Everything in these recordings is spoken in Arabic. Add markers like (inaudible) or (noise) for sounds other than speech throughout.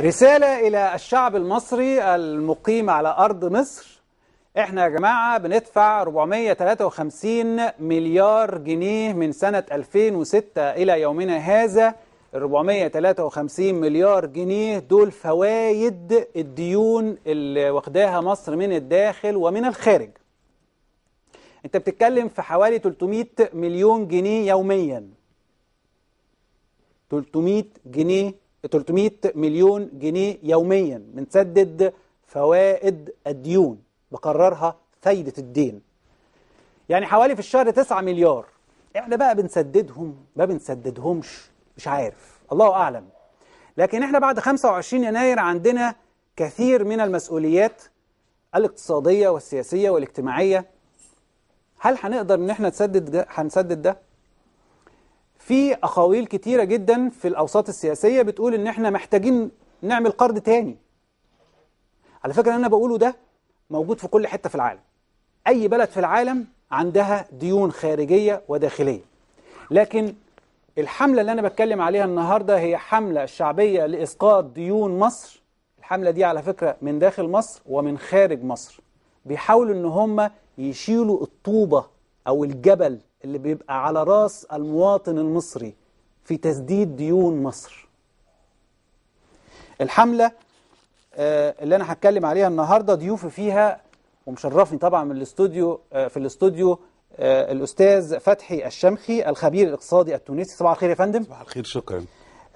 رسالة إلى الشعب المصري المقيم على أرض مصر إحنا يا جماعة بندفع 453 مليار جنيه من سنة 2006 إلى يومنا هذا 453 مليار جنيه دول فوايد الديون اللي واخداها مصر من الداخل ومن الخارج انت بتتكلم في حوالي 300 مليون جنيه يوميا 300 جنيه 300 مليون جنيه يوميا بنسدد فوائد الديون بقررها فايدة الدين يعني حوالي في الشهر 9 مليار احنا بقى بنسددهم ما بنسددهمش مش عارف الله أعلم لكن احنا بعد 25 يناير عندنا كثير من المسؤوليات الاقتصادية والسياسية والاجتماعية هل هنقدر ان احنا نسدد هنسدد ده في أقاويل كتيرة جدا في الأوساط السياسية بتقول إن إحنا محتاجين نعمل قرض تاني على فكرة أنا بقوله ده موجود في كل حتة في العالم أي بلد في العالم عندها ديون خارجية وداخلية لكن الحملة اللي أنا بتكلم عليها النهاردة هي حملة شعبية لإسقاط ديون مصر الحملة دي على فكرة من داخل مصر ومن خارج مصر بيحاولوا إن هم يشيلوا الطوبة أو الجبل اللي بيبقى على راس المواطن المصري في تسديد ديون مصر الحملة آه، اللي أنا هتكلم عليها النهاردة ضيوفي فيها ومشرفني طبعا من الاستوديو آه، في الاستوديو آه، الأستاذ فتحي الشمخي الخبير الاقتصادي التونسي صباح الخير يا فندم صباح الخير شكرا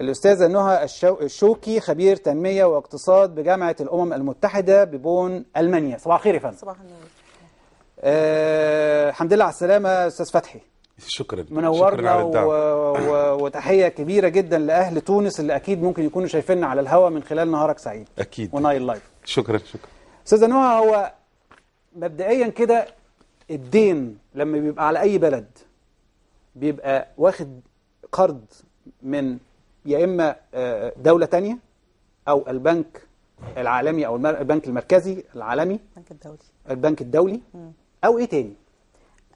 الأستاذة نهى الشوكي خبير تنمية واقتصاد بجامعة الأمم المتحدة ببون ألمانيا صباح الخير يا فندم صباح النور آه، الحمد لله على السلامه استاذ فتحي شكرا منورنا و... و... وتحيه كبيره جدا لاهل تونس اللي اكيد ممكن يكونوا شايفيننا على الهواء من خلال نهارك سعيد اكيد ونايل لايف شكرا شكرا استاذ نوها هو مبدئيا كده الدين لما بيبقى على اي بلد بيبقى واخد قرض من يا اما آه، دوله تانية او البنك العالمي او البنك المركزي العالمي البنك الدولي البنك الدولي م. او ايه تاني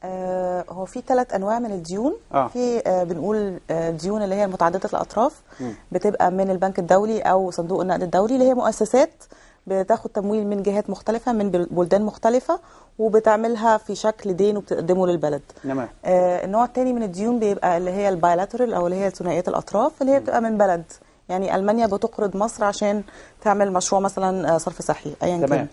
آه هو في ثلاث انواع من الديون آه. في آه بنقول آه اللي هي متعدده الاطراف م. بتبقى من البنك الدولي او صندوق النقد الدولي اللي هي مؤسسات بتاخد تمويل من جهات مختلفه من بلدان مختلفه وبتعملها في شكل دين وبتقدمه للبلد نعم آه النوع الثاني من الديون بيبقى اللي هي البايلاترال او اللي هي ثنائيه الاطراف اللي هي بتبقى من بلد يعني المانيا بتقرض مصر عشان تعمل مشروع مثلا آه، صرف صحي ايا كان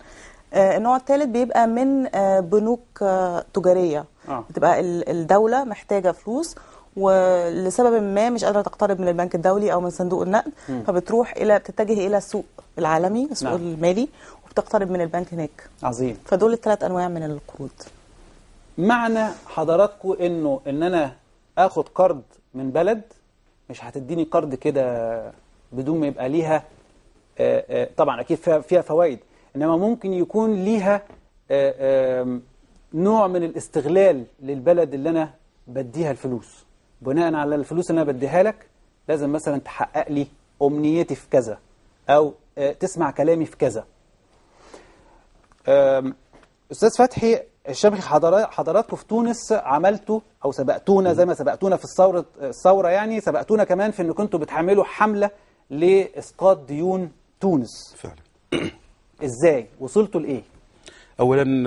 آه، النوع الثالث بيبقى من آه، بنوك آه، تجاريه آه. بتبقى الدوله محتاجه فلوس ولسبب ما مش قادره تقترب من البنك الدولي او من صندوق النقد م. فبتروح الى بتتجه الى السوق العالمي السوق نعم. المالي وبتقترب من البنك هناك عظيم فدول الثلاث انواع من القروض معنى حضراتكم انه ان انا اخد قرض من بلد مش هتديني قرض كده بدون ما يبقى ليها طبعا اكيد فيها فوائد إنما ممكن يكون ليها آه، نوع من الاستغلال للبلد اللي أنا بديها الفلوس بناء على الفلوس اللي أنا بديها لك لازم مثلا تحقق لي أمنيتي في كذا أو آه، تسمع كلامي في كذا أستاذ فتحي الشبكة حضراتكم في تونس عملتوا أو سبقتونا زي ما سبقتونا في الثورة, الثورة يعني سبقتونا كمان في أن كنتوا بتحملوا حملة لإسقاط ديون تونس فعلا ازاي وصلتوا لايه اولا احب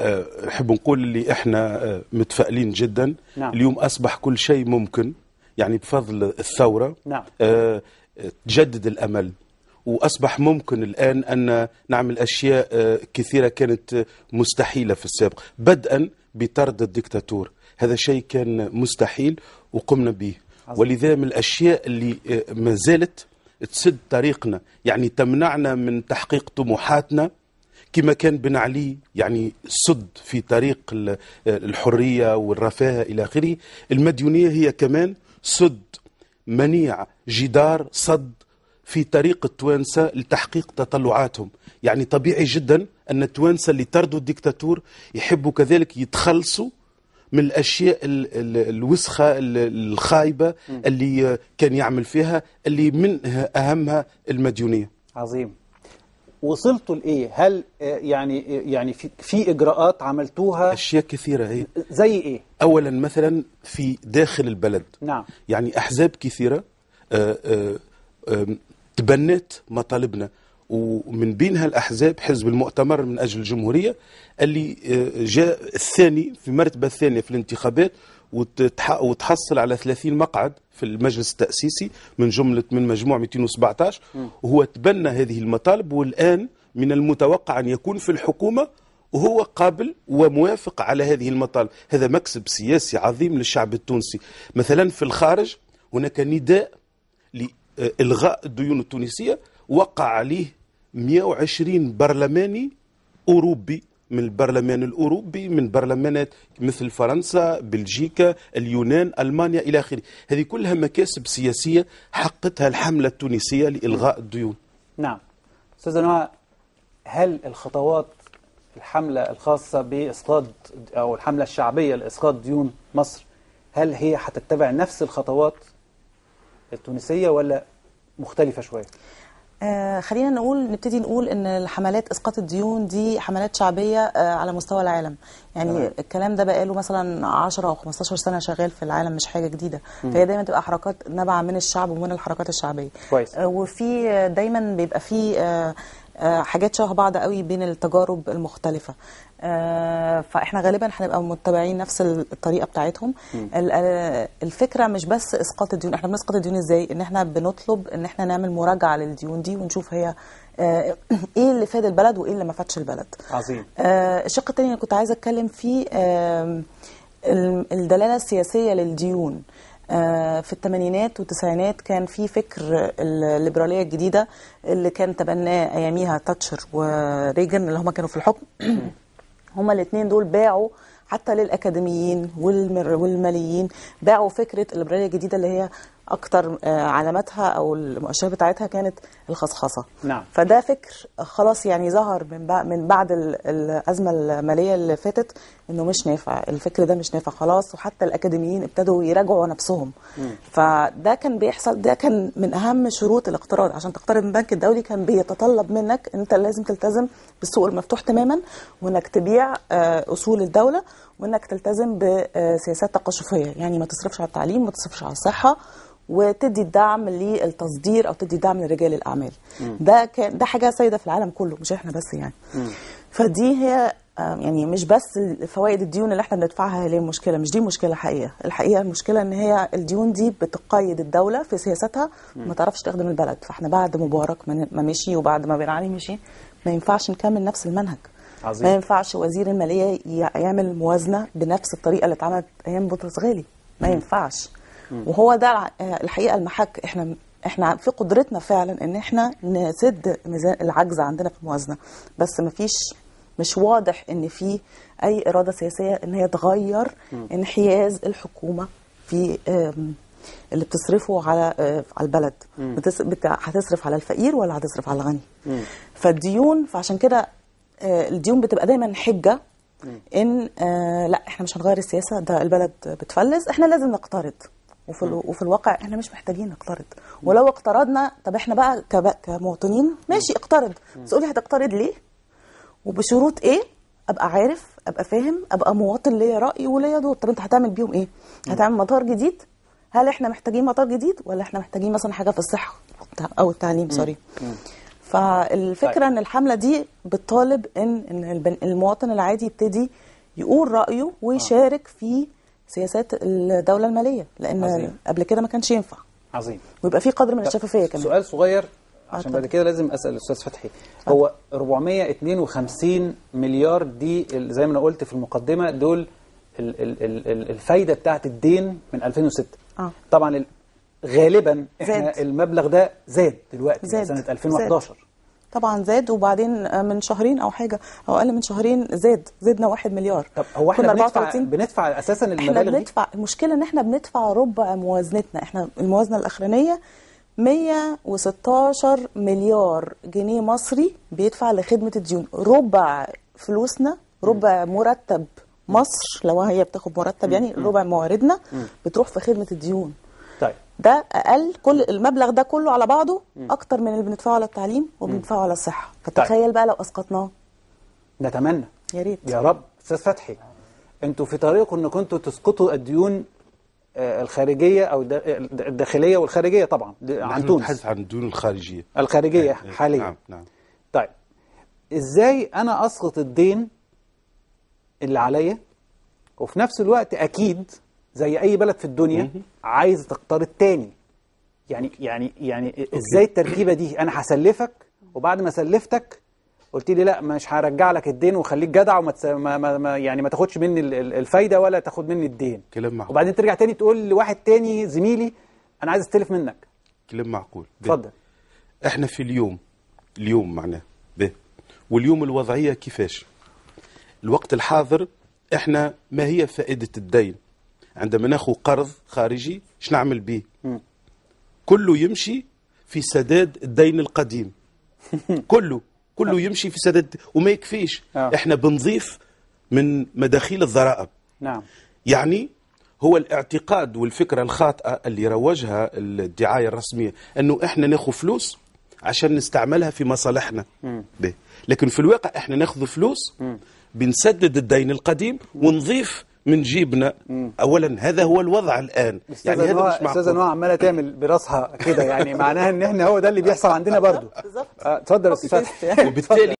آه، آه، آه، نقول اللي احنا متفائلين جدا نعم. اليوم اصبح كل شيء ممكن يعني بفضل الثوره نعم. أه تجدد الامل واصبح ممكن الان ان نعمل اشياء كثيره كانت مستحيله في السابق بدءا بطرد الدكتاتور هذا شيء كان مستحيل وقمنا به ولذا من الاشياء اللي ما زالت تسد طريقنا يعني تمنعنا من تحقيق طموحاتنا كما كان بن علي يعني سد في طريق الحرية والرفاه إلى آخره المديونية هي كمان سد منيع جدار صد في طريق التوانسة لتحقيق تطلعاتهم يعني طبيعي جدا أن التوانسة اللي طردوا الدكتاتور يحبوا كذلك يتخلصوا من الاشياء الوسخه الخايبه اللي كان يعمل فيها اللي من اهمها المديونيه عظيم وصلتوا لايه هل آه، يعني آه، يعني في, اجراءات عملتوها اشياء كثيره ايه زي ايه اولا مثلا في داخل البلد نعم يعني احزاب كثيره آه، تبنت مطالبنا ومن بينها الأحزاب حزب المؤتمر من أجل الجمهورية اللي آه، جاء الثاني في مرتبة الثانية في الانتخابات وتحصل على 30 مقعد في المجلس التأسيسي من جملة من مجموع 217 وهو تبنى هذه المطالب والآن من المتوقع أن يكون في الحكومة وهو قابل وموافق على هذه المطالب هذا مكسب سياسي عظيم للشعب التونسي مثلا في الخارج هناك نداء لإلغاء الديون التونسية وقع عليه 120 برلماني أوروبي من البرلمان الاوروبي من برلمانات مثل فرنسا بلجيكا اليونان المانيا الى اخره هذه كلها مكاسب سياسيه حقتها الحمله التونسيه لالغاء الديون نعم استاذ نوع هل الخطوات الحمله الخاصه باسقاط او الحمله الشعبيه لاسقاط ديون مصر هل هي حتتبع نفس الخطوات التونسيه ولا مختلفه شويه آه خلينا نقول نبتدي نقول ان الحملات اسقاط الديون دي حملات شعبيه آه على مستوى العالم يعني طبعا. الكلام ده بقاله مثلا 10 او 15 سنه شغال في العالم مش حاجه جديده مم. فهي دايما تبقى حركات نابعه من الشعب ومن الحركات الشعبيه كويس آه وفي دايما بيبقى في آه آه، حاجات شبه بعض قوي بين التجارب المختلفه آه، فاحنا غالبا هنبقى متبعين نفس الطريقه بتاعتهم آه، الفكره مش بس اسقاط الديون احنا بنسقط الديون ازاي ان احنا بنطلب ان احنا نعمل مراجعه للديون دي ونشوف هي (clears throat) ايه اللي فاد البلد وايه اللي ما فادش البلد عظيم الشق الثاني اللي كنت عايزه اتكلم فيه الدلاله السياسيه للديون آه، في الثمانينات والتسعينات كان في فكر الليبراليه الجديده اللي كان تبناه اياميها تاتشر وريجن اللي هما كانوا في الحكم (clears throat) هما الاثنين دول باعوا حتى للاكاديميين والماليين باعوا فكره الليبراليه الجديده اللي هي اكتر آه، علاماتها او المؤشرات بتاعتها كانت الخصخصه نعم. فده فكر خلاص يعني ظهر من من بعد الازمه الماليه اللي فاتت انه مش نافع الفكر ده مش نافع خلاص وحتى الاكاديميين ابتدوا يراجعوا نفسهم م. فده كان بيحصل ده كان من اهم شروط الاقتراض عشان تقترض من البنك الدولي كان بيتطلب منك انت لازم تلتزم بالسوق المفتوح تماما وانك تبيع آه، اصول الدوله وانك تلتزم بسياسات تقشفيه يعني ما تصرفش على التعليم ما تصرفش على الصحه وتدي الدعم للتصدير او تدي دعم لرجال الاعمال ده كان ده حاجه سيده في العالم كله مش احنا بس يعني م. فدي هي آه، يعني مش بس فوائد الديون اللي احنا بندفعها هي ليه مشكله مش دي مشكله حقيقيه الحقيقه المشكله ان هي الديون دي بتقيد الدوله في سياستها ما تعرفش تخدم البلد فاحنا بعد مبارك ما مشي وبعد ما بن علي مشي ما ينفعش نكمل نفس المنهج عظيم. ما ينفعش وزير الماليه يعمل موازنه بنفس الطريقه اللي اتعملت ايام بطرس غالي ما ينفعش وهو ده الحقيقه المحك احنا احنا في قدرتنا فعلا ان احنا نسد ميزان العجز عندنا في الموازنه بس ما فيش مش واضح ان في اي اراده سياسيه ان هي تغير انحياز الحكومه في اللي بتصرفه على آه، على البلد هتصرف على الفقير ولا هتصرف على الغني فالديون فعشان كده آه، الديون بتبقى دايما حجه ان آه، لا احنا مش هنغير السياسه ده البلد بتفلس احنا لازم نقترض وفي وفي الواقع احنا مش محتاجين نقترض ولو اقترضنا طب احنا بقى كمواطنين ماشي اقترض بس قولي هتقترض ليه وبشروط ايه ابقى عارف ابقى فاهم ابقى مواطن ليا راي وليا دور طب انت هتعمل بيهم ايه هتعمل مطار جديد هل احنا محتاجين مطار جديد ولا احنا محتاجين مثلا حاجه في الصحه او التعليم سوري فالفكره طيب. ان الحمله دي بتطالب ان ان المواطن العادي يبتدي يقول رايه ويشارك آه. في سياسات الدوله الماليه لان عظيم. قبل كده ما كانش ينفع عظيم ويبقى في قدر من طيب، الشفافيه كمان سؤال صغير آه، عشان بعد كده لازم اسال الاستاذ فتحي آه. هو 452 مليار دي زي ما انا قلت في المقدمه دول الفايده بتاعت الدين من 2006 آه. طبعا غالبا احنا زاد. المبلغ ده زاد دلوقتي زاد. سنه 2011 زاد. طبعا زاد وبعدين من شهرين او حاجه او اقل من شهرين زاد زدنا 1 مليار طب هو احنا بندفع بندفع اساسا المبالغ احنا بندفع المشكله ان احنا بندفع ربع موازنتنا احنا الموازنه الاخرانيه 116 مليار جنيه مصري بيدفع لخدمه الديون ربع فلوسنا ربع مرتب مصر لو هي بتاخد مرتب يعني ربع مواردنا بتروح في خدمه الديون ده اقل كل المبلغ ده كله على بعضه اكتر من اللي بندفعه على التعليم وبندفعه على الصحه طيب. فتخيل طيب. بقى لو اسقطناه نتمنى يا ريت يا رب استاذ فتحي انتوا في طريق ان كنتوا تسقطوا الديون آه، الخارجيه او الداخليه والخارجيه طبعا عن تونس نحن عن الديون الخارجيه الخارجيه نعم. حاليا نعم نعم طيب ازاي انا اسقط الدين اللي عليا وفي نفس الوقت اكيد زي أي بلد في الدنيا عايز تقترض تاني يعني يعني يعني ازاي التركيبة دي أنا هسلفك وبعد ما سلفتك قلت لي لا مش هرجع لك الدين وخليك جدع وما تس... ما ما يعني ما تاخدش مني الفايده ولا تاخد مني الدين كلام معقول وبعدين ترجع تاني تقول لواحد تاني زميلي انا عايز استلف منك كلام معقول اتفضل احنا في اليوم اليوم معناه به واليوم الوضعيه كيفاش الوقت الحاضر احنا ما هي فائده الدين عندما ناخذ قرض خارجي ايش نعمل به كله يمشي في سداد الدين القديم (laughs) كله كله نعم. يمشي في سداد وما يكفيش آه. احنا بنضيف من مداخيل الضرائب نعم يعني هو الاعتقاد والفكرة الخاطئة اللي روجها الدعاية الرسمية أنه إحنا ناخذ فلوس عشان نستعملها في مصالحنا لكن في الواقع إحنا ناخذ فلوس بنسدد الدين القديم ونضيف من جيبنا اولا هذا هو الوضع الان يعني هذا مش معقول استاذه نوع عماله تعمل براسها كده يعني معناها ان احنا هو ده اللي بيحصل عندنا برضه (laughs) آه، اتفضل يا استاذ (laughs) وبالتالي